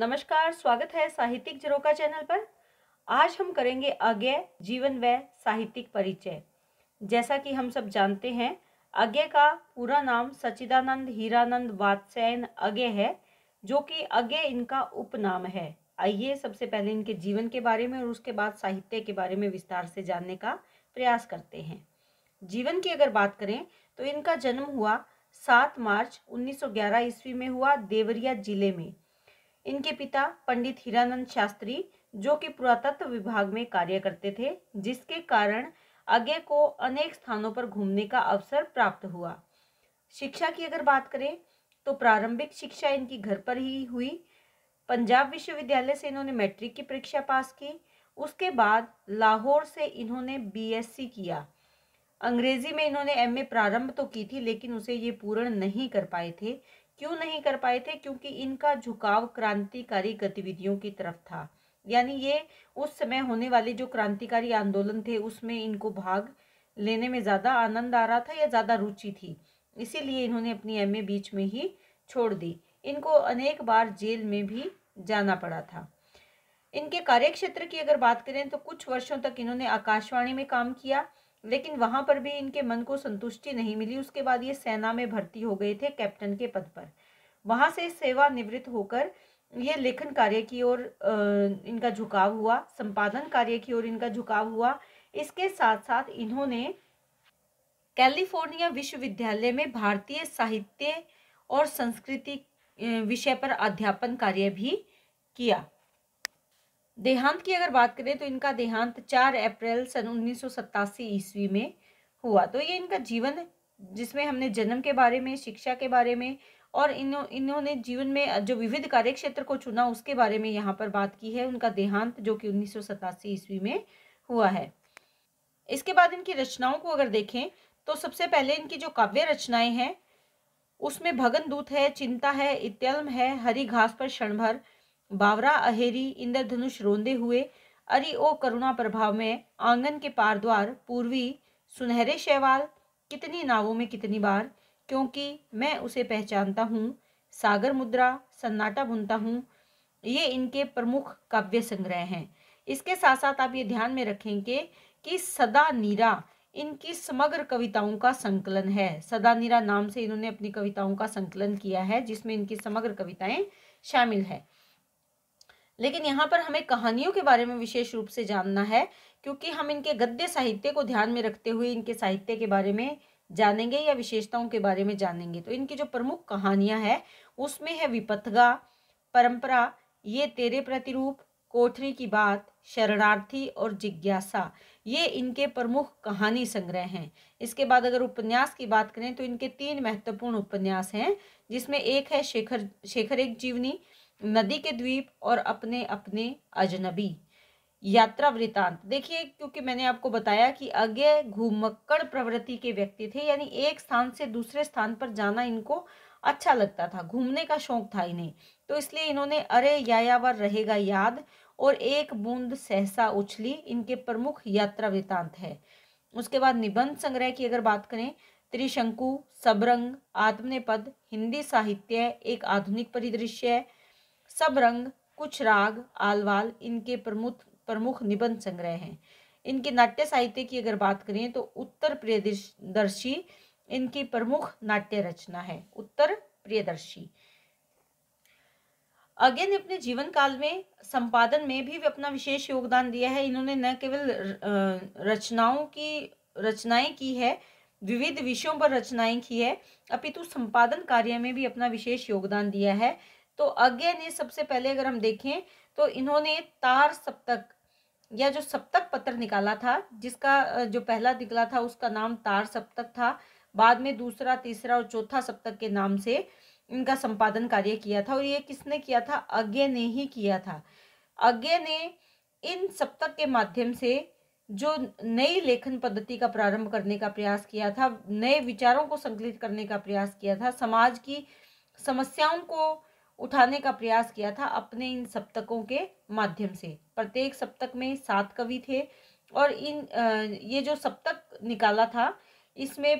नमस्कार स्वागत है साहित्यिक जरोका चैनल पर आज हम करेंगे अज्ञ जीवन व साहित्यिक परिचय जैसा कि हम सब जानते हैं अज्ञ का पूरा नाम सचिदानंद हीरानंद वात्स्यन अज्ञ है जो कि अज्ञ इनका उपनाम है आइए सबसे पहले इनके जीवन के बारे में और उसके बाद साहित्य के बारे में विस्तार से जानने का प्रयास करते हैं जीवन की अगर बात करें तो इनका जन्म हुआ सात मार्च 1911 ईस्वी में हुआ देवरिया जिले में इनके पिता पंडित हीरानंद शास्त्री जो कि पुरातत्व विभाग में कार्य करते थे जिसके कारण अज्ञे को अनेक स्थानों पर घूमने का अवसर प्राप्त हुआ शिक्षा की अगर बात करें तो प्रारंभिक शिक्षा इनकी घर पर ही हुई पंजाब विश्वविद्यालय से इन्होंने मैट्रिक की परीक्षा पास की उसके बाद लाहौर से इन्होंने बीएससी किया अंग्रेजी में इन्होंने एमए प्रारंभ तो की थी लेकिन उसे ये पूर्ण नहीं कर पाए थे क्यों नहीं कर पाए थे क्योंकि इनका झुकाव क्रांतिकारी गतिविधियों की तरफ था यानी ये उस समय होने वाले जो क्रांतिकारी आंदोलन थे उसमें इनको भाग लेने में ज़्यादा आनंद आ रहा था या ज़्यादा रुचि थी इसीलिए इन्होंने अपनी एम बीच में ही छोड़ दी इनको अनेक बार जेल में भी जाना पड़ा था इनके कार्यक्षेत्र की अगर बात करें तो कुछ वर्षों तक इन्होंने आकाशवाणी में काम किया लेकिन वहां पर भी इनके मन को संतुष्टि नहीं मिली उसके बाद ये सेना में भर्ती हो गए थे कैप्टन के पद पर वहां से सेवानिवृत्त होकर ये लेखन कार्य की ओर इनका झुकाव हुआ संपादन कार्य की ओर इनका झुकाव हुआ इसके साथ साथ इन्होंने कैलिफोर्निया विश्वविद्यालय में भारतीय साहित्य और संस्कृति विषय पर अध्यापन कार्य भी किया देहांत की अगर बात करें तो इनका देहांत चार अप्रैल सन उन्नीस ईस्वी में हुआ तो ये इनका जीवन जिसमें हमने जन्म के बारे में शिक्षा के बारे में और इन्हों इन्होंने जीवन में जो विविध कार्य क्षेत्र को चुना उसके बारे में यहाँ पर बात की है उनका देहांत जो कि उन्नीस ईस्वी में हुआ है इसके बाद इनकी रचनाओं को अगर देखें तो सबसे पहले इनकी जो काव्य रचनाएं हैं उसमें भगन दूत है चिंता है इत्यल्म है हरी घास पर क्षणभर बावरा अहेरी इंद्रधनुष रोंदे हुए अरि ओ करुणा प्रभाव में आंगन के पार द्वार पूर्वी सुनहरे शैवाल कितनी नावों में कितनी बार क्योंकि मैं उसे पहचानता हूँ सागर मुद्रा सन्नाटा बुनता हूँ ये इनके प्रमुख काव्य संग्रह हैं इसके साथ साथ आप ये ध्यान में रखेंगे कि सदा नीरा इनकी समग्र कविताओं का संकलन है सदा नीरा नाम से इन्होंने अपनी कविताओं का संकलन किया है जिसमें इनकी समग्र कविताएं शामिल है लेकिन यहाँ पर हमें कहानियों के बारे में विशेष रूप से जानना है क्योंकि हम इनके गद्य साहित्य को ध्यान में रखते हुए इनके साहित्य के बारे में जानेंगे या विशेषताओं के बारे में जानेंगे तो इनकी जो प्रमुख कहानियाँ हैं उसमें है विपथगा परंपरा ये तेरे प्रतिरूप कोठरी की बात शरणार्थी और जिज्ञासा ये इनके प्रमुख कहानी संग्रह हैं इसके बाद अगर उपन्यास की बात करें तो इनके तीन महत्वपूर्ण उपन्यास हैं जिसमें एक है शेखर शेखर एक जीवनी नदी के द्वीप और अपने अपने अजनबी यात्रा वृतांत देखिए क्योंकि मैंने आपको बताया कि अज्ञ घूमक्कड़ प्रवृत्ति के व्यक्ति थे यानी एक स्थान से दूसरे स्थान पर जाना इनको अच्छा लगता था घूमने का शौक था इन्हें तो इसलिए इन्होंने अरे यायावर रहेगा याद और एक बूंद सहसा उछली इनके प्रमुख यात्रा वृतांत है उसके बाद निबंध संग्रह की अगर बात करें त्रिशंकु सबरंग आत्मनेपद हिंदी साहित्य एक आधुनिक परिदृश्य है सब रंग कुछ राग आलवाल इनके प्रमुख प्रमुख निबंध संग्रह हैं इनके नाट्य साहित्य की अगर बात करें तो उत्तर प्रियदर्शी इनकी प्रमुख नाट्य रचना है उत्तर प्रियदर्शी अगे ने अपने जीवन काल में संपादन में भी अपना विशेष योगदान दिया है इन्होंने न केवल रचनाओं की रचनाएं की है विविध विषयों पर रचनाएं की है अपितु संपादन कार्य में भी अपना विशेष योगदान दिया है तो अज्ञा ने सबसे पहले अगर हम देखें तो इन्होंने तार सप्तक या जो सप्तक पत्र निकाला था जिसका जो पहला निकला था उसका नाम तार सप्तक था बाद में दूसरा तीसरा और चौथा सप्तक के नाम से इनका संपादन कार्य किया था और ये किसने किया था अज्ञ ने ही किया था अज्ञ ने इन सप्तक के माध्यम से जो नई लेखन पद्धति का प्रारंभ करने का प्रयास किया था नए विचारों को संकलित करने का प्रयास किया था समाज की समस्याओं को उठाने का प्रयास किया था अपने इन सप्तकों के माध्यम से प्रत्येक सप्तक में सात कवि थे और इन ये जो सप्तक निकाला था इसमें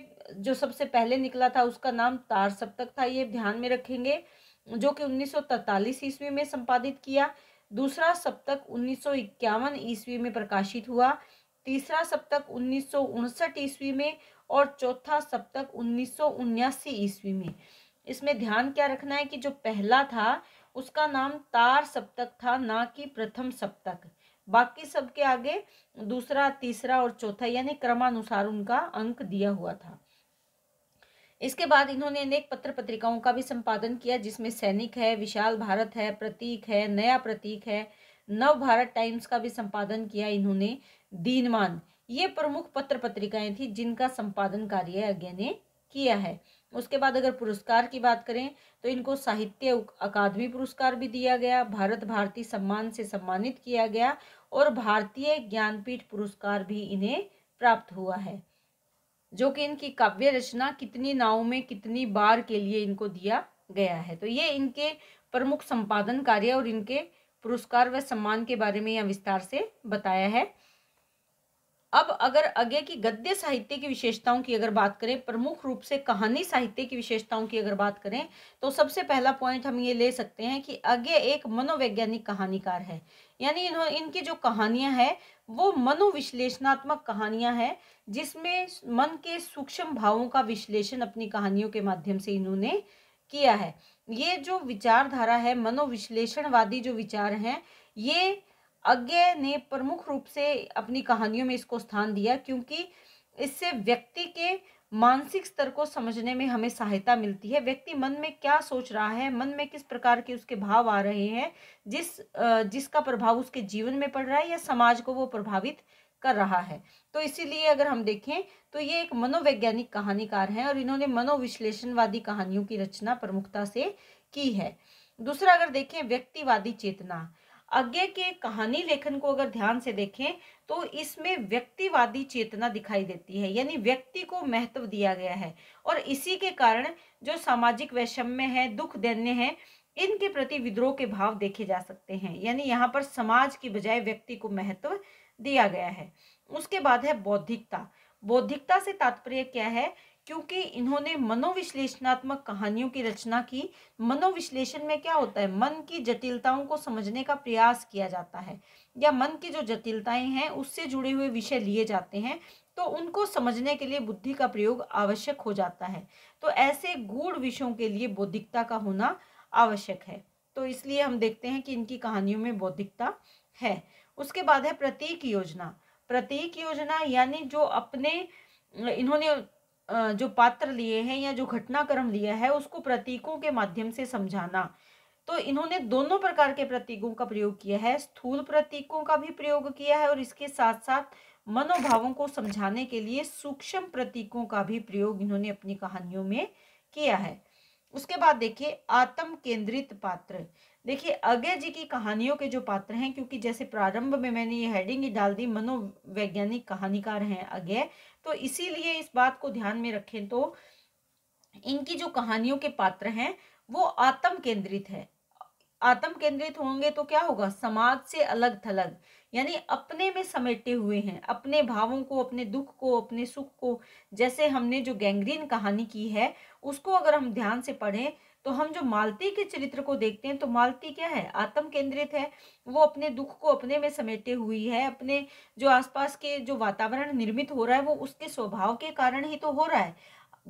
जो सबसे पहले निकला था उसका नाम तार सप्तक था ये ध्यान में रखेंगे जो कि 1943 ईस्वी में संपादित किया दूसरा सप्तक 1951 ईस्वी में प्रकाशित हुआ तीसरा सप्तक उन्नीस ईस्वी में और चौथा सप्तक उन्नीस ईस्वी में इसमें ध्यान क्या रखना है कि जो पहला था उसका नाम तार सप्तक था ना कि प्रथम सप्तक बाकी सबके आगे दूसरा तीसरा और चौथा यानी क्रमानुसार उनका अंक दिया हुआ था इसके बाद इन्होंने अनेक पत्र पत्रिकाओं का भी संपादन किया जिसमें सैनिक है विशाल भारत है प्रतीक है नया प्रतीक है नव भारत टाइम्स का भी संपादन किया इन्होंने दीनमान ये प्रमुख पत्र पत्रिकाएं थी जिनका संपादन कार्य आज्ञा ने किया है उसके बाद अगर पुरस्कार की बात करें तो इनको साहित्य अकादमी पुरस्कार भी दिया गया भारत भारती सम्मान से सम्मानित किया गया और भारतीय ज्ञानपीठ पुरस्कार भी इन्हें प्राप्त हुआ है जो कि इनकी काव्य रचना कितनी नाव में कितनी बार के लिए इनको दिया गया है तो ये इनके प्रमुख संपादन कार्य और इनके पुरस्कार व सम्मान के बारे में यहाँ विस्तार से बताया है अब अगर आगे की गद्य साहित्य की विशेषताओं की अगर बात करें प्रमुख रूप से कहानी साहित्य की विशेषताओं की अगर बात करें तो सबसे पहला पॉइंट हम ये ले सकते हैं कि आगे एक मनोवैज्ञानिक कहानीकार है यानी इन्हों इनकी जो कहानियां हैं वो मनोविश्लेषणात्मक कहानियां हैं जिसमें मन के सूक्ष्म भावों का विश्लेषण अपनी कहानियों के माध्यम से इन्होंने किया है ये जो विचारधारा है मनोविश्लेषणवादी जो विचार हैं ये अज्ञे ने प्रमुख रूप से अपनी कहानियों में इसको स्थान दिया क्योंकि इससे व्यक्ति के मानसिक स्तर को समझने में हमें सहायता मिलती है व्यक्ति मन में क्या सोच रहा है मन में किस प्रकार के उसके भाव आ रहे हैं जिस जिसका प्रभाव उसके जीवन में पड़ रहा है या समाज को वो प्रभावित कर रहा है तो इसीलिए अगर हम देखें तो ये एक मनोवैज्ञानिक कहानीकार हैं और इन्होंने मनोविश्लेषणवादी कहानियों की रचना प्रमुखता से की है दूसरा अगर देखें व्यक्तिवादी चेतना अज्ञे के कहानी लेखन को अगर ध्यान से देखें तो इसमें व्यक्तिवादी चेतना दिखाई देती है यानी व्यक्ति को महत्व दिया गया है और इसी के कारण जो सामाजिक वैषम्य है दुख दैन्य है इनके प्रति विद्रोह के भाव देखे जा सकते हैं यानी यहाँ पर समाज की बजाय व्यक्ति को महत्व दिया गया है उसके बाद है बौद्धिकता बौद्धिकता से तात्पर्य क्या है क्योंकि इन्होंने मनोविश्लेषणात्मक कहानियों की रचना की मनोविश्लेषण में क्या होता है मन की जटिलताओं को समझने का प्रयास किया जाता है या मन की जो जटिलताएं हैं उससे जुड़े हुए विषय लिए जाते हैं तो उनको समझने के लिए बुद्धि का प्रयोग आवश्यक हो जाता है तो ऐसे गूढ़ विषयों के लिए बौद्धिकता का होना आवश्यक है तो इसलिए हम देखते हैं कि इनकी कहानियों में बौद्धिकता है उसके बाद है प्रतीक योजना प्रतीक योजना यानी जो अपने इन्होंने जो पात्र लिए हैं या जो घटनाक्रम लिया है उसको प्रतीकों के माध्यम से समझाना तो इन्होंने दोनों प्रकार के प्रतीकों का प्रयोग किया है स्थूल प्रतीकों का भी प्रयोग किया है और इसके साथ साथ मनोभावों को समझाने के लिए सूक्ष्म प्रतीकों का भी प्रयोग इन्होंने अपनी कहानियों में किया है उसके बाद देखिए आत्म केंद्रित पात्र देखिए अगय जी की कहानियों के जो पात्र हैं क्योंकि जैसे प्रारंभ में मैंने ये हेडिंग ही डाल दी मनोवैज्ञानिक कहानीकार हैं अगय तो इसीलिए इस बात को ध्यान में रखें तो इनकी जो कहानियों के पात्र हैं वो आत्म केंद्रित है आत्म केंद्रित होंगे तो क्या होगा समाज से अलग थलग यानी अपने में समेटे हुए हैं अपने भावों को अपने दुख को अपने सुख को जैसे हमने जो गैंग्रीन कहानी की है उसको अगर हम ध्यान से पढ़ें तो हम जो मालती के चरित्र को देखते हैं तो मालती क्या है आत्म केंद्रित है वो अपने दुख को अपने में समेटे हुई है अपने जो आसपास के जो वातावरण निर्मित हो रहा है वो उसके स्वभाव के कारण ही तो हो रहा है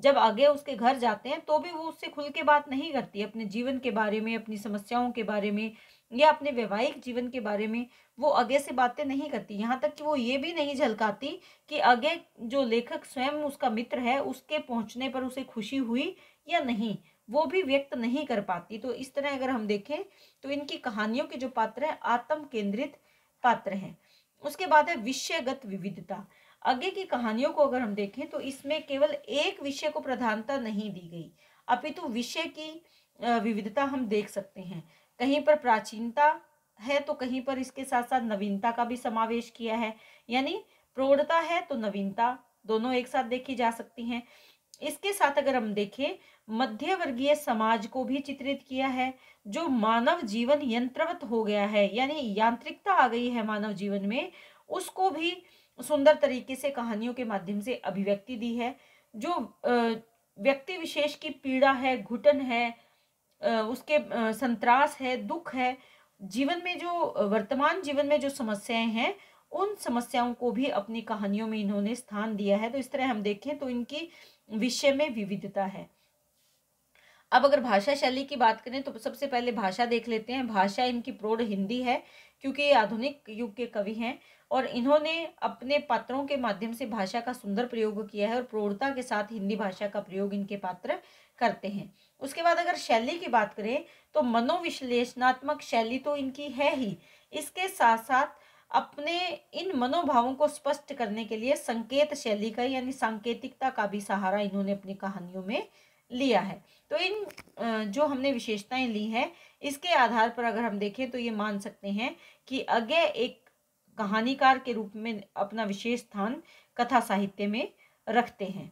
जब आगे उसके घर जाते हैं तो भी वो उससे खुल के बात नहीं करती अपने जीवन के बारे में अपनी समस्याओं के बारे में या अपने वैवाहिक जीवन के बारे में वो आगे से बातें नहीं करती यहाँ तक कि वो ये भी नहीं झलकाती कि आगे जो लेखक स्वयं उसका मित्र है उसके पहुँचने पर उसे खुशी हुई या नहीं वो भी व्यक्त नहीं कर पाती तो इस तरह अगर हम देखें तो इनकी कहानियों के जो पात्र है आत्म केंद्रित पात्र हैं उसके बाद है विषयगत विविधता आगे की कहानियों को अगर हम देखें तो इसमें केवल एक विषय को प्रधानता नहीं दी गई अपितु विषय की विविधता हम देख सकते हैं कहीं पर प्राचीनता है तो कहीं पर इसके साथ साथ नवीनता का भी समावेश किया है यानी प्रौढ़ता है तो नवीनता दोनों एक साथ देखी जा सकती हैं इसके साथ अगर हम देखें मध्यवर्गीय समाज को भी चित्रित किया है जो मानव जीवन यंत्रवत हो गया है यानी यांत्रिकता आ गई है मानव जीवन में उसको भी सुंदर तरीके से कहानियों के माध्यम से अभिव्यक्ति दी है जो व्यक्ति विशेष की पीड़ा है घुटन है उसके संतरास है दुख है जीवन में जो वर्तमान जीवन में जो समस्याएं हैं उन समस्याओं को भी अपनी कहानियों में इन्होंने स्थान दिया है तो इस तरह हम देखें तो इनकी विषय में विविधता है अब अगर भाषा शैली की बात करें तो सबसे पहले भाषा देख लेते हैं भाषा इनकी प्रौढ़ हिंदी है क्योंकि ये आधुनिक युग के कवि हैं और इन्होंने अपने पात्रों के माध्यम से भाषा का सुंदर प्रयोग किया है और प्रौढ़ता के साथ हिंदी भाषा का प्रयोग इनके पात्र करते हैं उसके बाद अगर शैली की बात करें तो मनोविश्लेषणात्मक शैली तो इनकी है ही इसके साथ साथ अपने इन मनोभावों को स्पष्ट करने के लिए संकेत शैली का यानी सांकेतिकता का भी सहारा इन्होंने अपनी कहानियों में लिया है तो इन जो हमने विशेषताएं ली हैं इसके आधार पर अगर हम देखें तो ये मान सकते हैं कि अगे एक कहानीकार के रूप में अपना विशेष स्थान कथा साहित्य में रखते हैं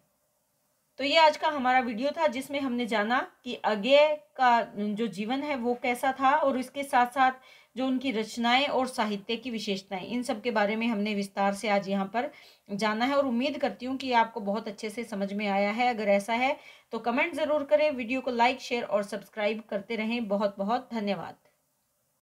तो ये आज का हमारा वीडियो था जिसमें हमने जाना कि अगे का जो जीवन है वो कैसा था और इसके साथ साथ जो उनकी रचनाएं और साहित्य की विशेषताएं इन सब के बारे में हमने विस्तार से आज यहाँ पर जाना है और उम्मीद करती हूँ कि आपको बहुत अच्छे से समझ में आया है अगर ऐसा है तो कमेंट ज़रूर करें वीडियो को लाइक शेयर और सब्सक्राइब करते रहें बहुत बहुत धन्यवाद